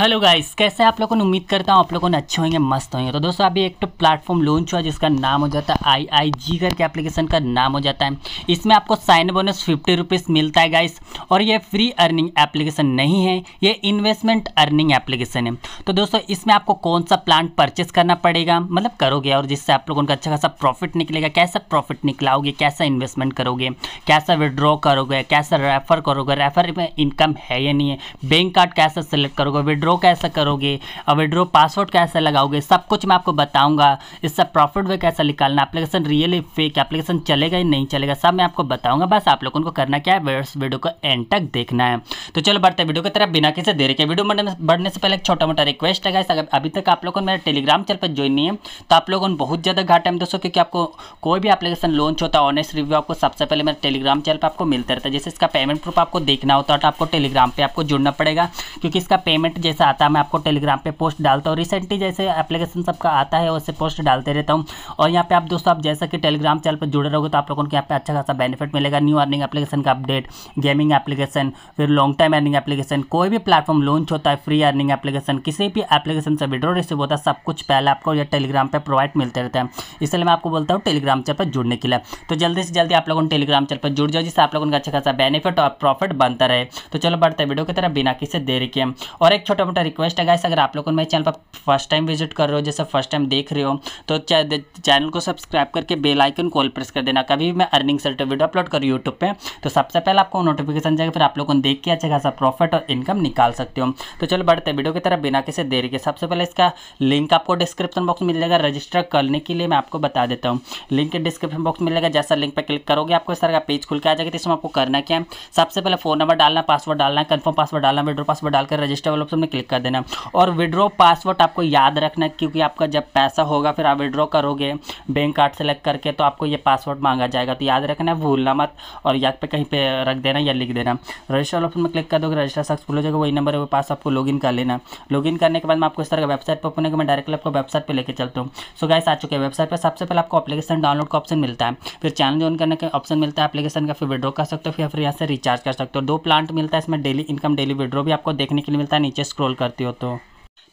hello guys कैसे आप लोगों ने उम्मीद करता हूँ आप लोगों ने अच्छे होंगे मस्त होंगे तो दोस्तों अभी एक तो प्लेटफॉर्म लॉन्च हुआ जिसका नाम हो जाता है आई आई जी करके एप्लीकेशन का नाम हो जाता है इसमें आपको साइन बोनस फिफ्टी रुपीज़ मिलता है गाइस और ये फ्री अर्निंग एप्लीकेशन नहीं है ये इन्वेस्टमेंट अर्निंग एप्लीकेशन है तो दोस्तों इसमें आपको कौन सा प्लान परचेस करना पड़ेगा मतलब करोगे और जिससे आप लोगों का अच्छा खासा प्रॉफिट निकलेगा कैसा प्रॉफिट निकलाओगे कैसा इन्वेस्टमेंट करोगे कैसा विड्रॉ करोगे कैसा रेफर करोगे रेफर में इनकम है या नहीं है बैंक कार्ड कैसा सेलेक्ट करोगे विड्रॉ विड्रॉ कैसे करोगे और विड्रॉ पासवर्ड कैसे लगाओगे सब कुछ मैं आपको बताऊंगा इससे प्रॉफिट भी कैसे निकालना एप्लीकेशन रियल फेक एप्लीकेशन चलेगा या नहीं चलेगा सब मैं आपको बताऊंगा बस आप लोगों को करना क्या है वीडियो को एंड तक देखना है तो चलो बढ़ते वीडियो की तरफ बिना किसी देर के वीडियो बढ़ने से पहले एक छोटा मोटा रिक्वेस्ट है अगर अभी तक आप लोगों ने मेरा टेलीग्राम चैनल पर ज्वाइन नहीं है तो आप लोगों ने बहुत ज़्यादा घाटा है दोस्तों क्योंकि आपको कोई भी एप्लीकेशन लॉन्च होता है ऑनेस्ट रिव्यू आपको सबसे पहले मेरे टेलीग्राम चैनल पर आपको मिलता रहता है जैसे इसका पेमेंट प्रूफ आपको देखना होता है तो आपको टेलीग्राम पर आपको जुड़ना पड़ेगा क्योंकि इसका पेमेंट जैसे जैसे आता है मैं आपको टेलीग्राम पे पोस्ट डालता हूँ रिसेंटली जैसे एप्लीकेशन सबका आता है वैसे पोस्ट डालते रहता हूँ और यहाँ पे आप दोस्तों आप जैसा कि टेलीग्राम चैनल पर जुड़े रहोगे तो आप लोगों को यहाँ पे अच्छा खासा बेनिफिट मिलेगा न्यू अर्निंग एप्लीकेशन का अपडेट गेमिंग एप्लीकेशन फिर लॉन्ग टाइम अर्निंग एप्लीकेशन कोई भी प्लेटफॉर्म लॉन्च होता है फ्री अर्निंग एप्लीकेशन किसी भी एप्लीकेशन से विड्रो रिसीव होता है सब कुछ पहले आपको यह टेलीग्राम पर प्रोवाइड मिलते रहते हैं इसलिए मैं आपको बोलता हूँ टेलीग्राम चैनल पर जुड़ने के लिए तो जल्दी से जल्दी आप लोगों ने टेलीग्राम चैनल पर जुड़ जाओ जिससे आप लोगों का अच्छा खासा बेनिफिट और प्रॉफिट बनता रहे तो चलो बढ़ते वीडियो की तरफ बिना किसी देरी के और एक छोटा मोटा रिक्वेस्ट है गाइस अगर आप लोग मेरे चैनल पर फर्स्ट टाइम विजिट कर रहे हो जैसे फर्स्ट टाइम देख रहे हो तो चैनल को सब्सक्राइब करके बेल आइकन कॉल प्रेस कर देना कभी भी मैं अर्निंग सर्टिफिकेट अपलोड करूँ यूट्यूब पर तो सबसे पहले आपको नोटिफिकेशन जाएगा फिर आप लोग देख के अच्छा खासा प्रॉफिट और इनकम निकाल सकते हो तो चलो बढ़ते वीडियो की तरफ बिना किसी देरी के सबसे पहले इसका लिंक आपको डिस्क्रिप्शन बॉक्स मिल जाएगा रजिस्टर करने के लिए मैं आपको बता देता हूँ लिंक डिस्क्रिप्शन बॉक्स मिल जाएगा जैसा लिंक पर क्लिक करोगे आपको इस तरह का पेज खुल के आ जाएगा तो इसमें आपको करना क्या है सबसे पहले फोन नंबर डालना पासवर्ड डालना कन्फर्म पासवर्ड डालना विड्रो पासवर्ड डालकर रजिस्टर वाले ऑप्शन में क्लिक कर देना और विड्रॉ पासवर्ड आपको याद रखना क्योंकि आपका जब पैसा होगा फिर आप विड्रॉ करोगे बैंक कार्ड सेलेक्ट करके तो आपको ये पासवर्ड मांगा जाएगा तो याद रखना भूलना मत और याद पे कहीं पे रख देना या लिख देना रजिस्टर ऑप्शन में क्लिक कर दोगे रजिस्टर सक्सेसफुल हो जाएगा वही नंबर है वो पास आपको लॉग कर लेना लॉग करने के बाद मैं आपको इस तरह का वेबसाइट पर अपने मैं डायरेक्टली आपको वेबसाइट पर लेकर चलता हूँ सो गैस आ चुके हैं वेबसाइट पर सबसे पहले आपको अपलीकेशन डाउनलोड का ऑप्शन मिलता है फिर चैनल ज्वाइन करने का ऑप्शन मिलता है अपलीकेशन का फिर विड्रॉ कर सकते हो फिर यहाँ से रिचार्ज कर सकते हो दो प्लांट मिलता है इसमें डेली इनकम डेली विड्रॉ भी आपको देखने के लिए मिलता है नीचे स्क्रॉल करते हो तो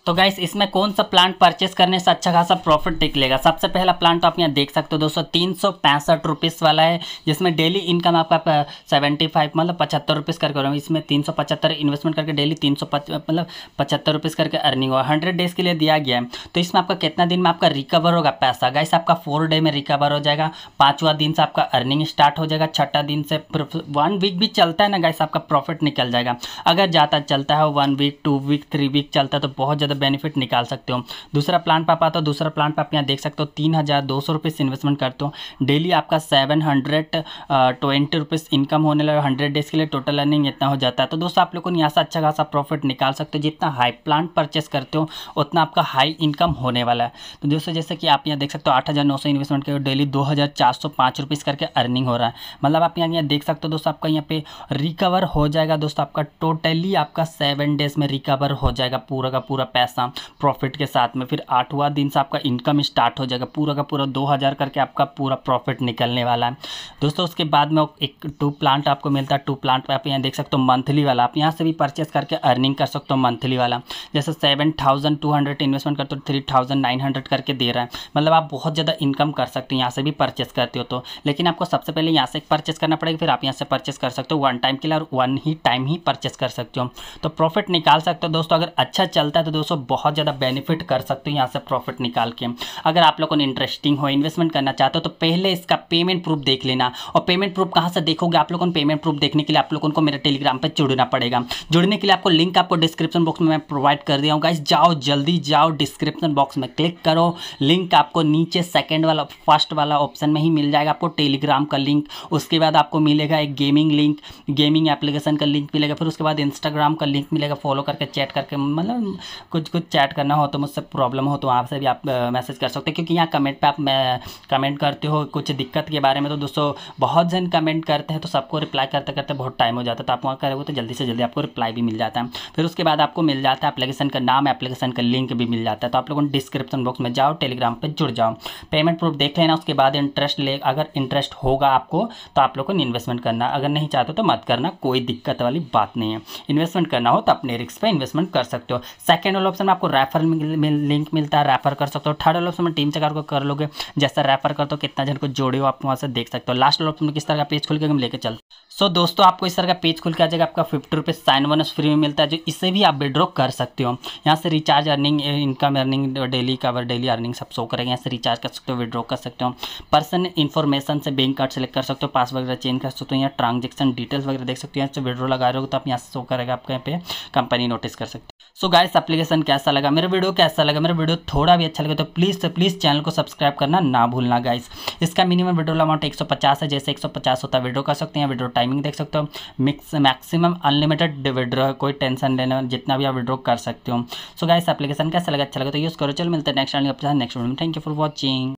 तो गाइस इसमें कौन सा प्लांट परचेस करने से अच्छा खासा प्रॉफिट निकलेगा सबसे पहला प्लांट तो आप यहाँ देख सकते हो दोस्तों तीन सौ पैंसठ रुपीज़ वाला है जिसमें डेली इनकम आपका सेवेंटी फाइव मतलब पचहत्तर रुपीज़ करके हो रहा इसमें तीन सौ पचहत्तर इन्वेस्टमेंट करके डेली तीन सौ मतलब पचहत्तर रुपीज़ करके अर्निंग होगा हंड्रेड डेज़ के लिए दिया गया है तो इसमें आपका कितना दिन में आपका रिकवर होगा पैसा गाइस आपका फोर डे में रिकवर हो जाएगा पाँचवा दिन से आपका अर्निंग स्टार्ट हो जाएगा छठा दिन से वन वीक भी चलता है ना गाइस आपका प्रॉफिट निकल जाएगा अगर ज़्यादा चलता है one week two week three week चलता है तो बहुत ज़्यादा ज़्यादा बेनिफिट निकाल सकते हो दूसरा प्लान आप आता हो दूसरा प्लान आप यहाँ देख सकते हो तीन हज़ार दो सौ रुपीज़ इन्वेस्टमेंट करते हो डेली आपका seven hundred twenty rupees income होने लगा हंड्रेड डेज़ के लिए टोटल अर्निंग इतना हो जाता है तो दोस्तों आप लोगों ने यहाँ से अच्छा खासा प्रॉफिट निकाल सकते हो जितना हाई प्लान परचेस करते हो उतना आपका हाई इनकम होने वाला है तो दोस्तों जैसे कि आप यहाँ देख सकते हो आठ हज़ार नौ सौ इन्वेस्टमेंट करो डेली दो हज़ार चार सौ पाँच रुपीज़ करके अर्निंग हो रहा है मतलब आप यहाँ यहाँ देख सकते हो दोस्तों आपका यहाँ पे रिकवर हो जाएगा दोस्तों आपका टोटली आपका सेवन डेज़ में रिकवर हो जाएगा पूरा का पूरा पैसा पैसा प्रॉफिट के साथ में फिर आठवां दिन से आपका इनकम स्टार्ट हो जाएगा पूरा का पूरा दो हज़ार करके आपका पूरा प्रॉफिट निकलने वाला है दोस्तों उसके बाद में एक टू प्लांट आपको मिलता है टू प्लांट आप यहाँ देख सकते हो मंथली वाला आप यहाँ से भी परचेस करके अर्निंग कर सकते हो मंथली वाला जैसे seven thousand two hundred investment करते हो थ्री थाउजेंड नाइन हंड्रेड करके दे रहा है मतलब आप बहुत ज़्यादा इनकम कर सकते हो यहाँ से भी परचेस करते हो तो लेकिन आपको सबसे पहले यहाँ से परचेस करना पड़ेगा फिर आप यहाँ से परचेस कर सकते हो वन टाइम के लिए और वन ही टाइम ही परचेस कर सकते हो तो प्रॉफिट निकाल सकते हो दोस्तों अगर अच्छा चलता है तो दोस्तों दोस्तों बहुत ज़्यादा बेनिफिट कर सकते हो यहाँ से प्रॉफिट निकाल के अगर आप लोगों ने इंटरेस्टिंग हो इन्वेस्टमेंट करना चाहते हो तो पहले इसका पेमेंट प्रूफ देख लेना और पेमेंट प्रूफ कहाँ से देखोगे आप लोगों को पेमेंट प्रूफ देखने के लिए आप लोगों को मेरे टेलीग्राम पर जुड़ना पड़ेगा जुड़ने के लिए आपको लिंक आपको डिस्क्रिप्शन बॉक्स में मैं प्रोवाइड कर दिया हूँ इस जाओ जल्दी जाओ डिस्क्रिप्शन बॉक्स में क्लिक करो लिंक आपको नीचे सेकेंड वाला फर्स्ट वाला ऑप्शन में ही मिल जाएगा आपको टेलीग्राम का लिंक उसके बाद आपको मिलेगा एक गेमिंग लिंक गेमिंग एप्लीकेशन का लिंक मिलेगा फिर उसके बाद इंस्टाग्राम का लिंक मिलेगा फॉलो करके चैट करके मतलब कुछ कुछ चैट करना हो तो मुझसे प्रॉब्लम हो तो वहाँ से भी आप मैसेज कर सकते हो क्योंकि यहाँ कमेंट पे आप कमेंट करते हो कुछ दिक्कत के बारे में तो दोस्तों बहुत जन कमेंट करते हैं तो सबको रिप्लाई करते करते बहुत टाइम हो जाता है तो आप वहाँ करोगे तो जल्दी से जल्दी आपको रिप्लाई भी मिल जाता है फिर उसके बाद आपको मिल जाता है अपलीकेशन का नाम एप्लीकेशन का लिंक भी मिल जाता है तो आप लोगों डिस्क्रिप्शन बॉक्स में जाओ टेलीग्राम पर जुड़ जाओ पेमेंट प्रूफ देख लेना उसके बाद इंटरेस्ट ले अगर इंटरेस्ट होगा आपको तो आप लोगों ने इन्वेस्टमेंट करना अगर नहीं चाहते तो मत करना कोई दिक्कत वाली बात नहीं है इन्वेस्टमेंट करना हो तो अपने रिक्स पर इन्वेस्टमेंट कर सकते हो सेकेंड वाला ऑप्शन में आपको रेफर लिंक मिलता है रेफर कर सकते हो थर्ड वाले ऑप्शन में टीम चेकआउट को कर लोगे जैसा रेफर कर हो कितना जन को जोड़े हो आप वहाँ से देख सकते हो लास्ट वाले ऑप्शन में किस तरह का पेज खुल के हम लेकर चलते सो so, दोस्तों आपको इस तरह का पेज खुल के आ जाएगा आपका fifty rupees sign bonus free में मिलता है जो इसे भी आप विड्रॉ कर सकते हो यहाँ से recharge earning income earning daily cover daily earning सब शो करेंगे यहाँ से रिचार्ज कर सकते हो विड्रॉ कर सकते हो पर्सन इन्फॉर्मेशन से बैंक कार्ड सेलेक्ट कर सकते हो पास वगैरह चेंज कर सकते हो यहाँ ट्रांजेक्शन डिटेल्स वगैरह देख सकते हो यहाँ से विड्रॉ लगा रहे हो तो आप यहाँ से शो करेगा आपके यहाँ पे कंपनी नोटिस कर सकते हो सो गाइस एप्लीकेशन कैसा लगा मेरा वीडियो कैसा लगा मेरा वीडियो थोड़ा भी अच्छा लगे तो प्लीज़ से प्लीज़ चैनल को सब्सक्राइब करना ना भूलना गाइस इसका मिनिमम वीडियो अमाउंट 150 है जैसे 150 होता है वीडियो कर सकते हैं वीडियो टाइमिंग देख सकते हो मिक्स मैक्सिमम अनलिमिटेड विड्रो है कोई टेंशन लेना जितना भी आप विड्रो कर सकते हो सो गाइस एप्लीकेशन कैसा लगा अच्छा लगा तो यूज़ करो चलो मिलते हैं नेक्स्ट नेक्स्ट वीडियो में थैंक यू फॉर वॉचिंग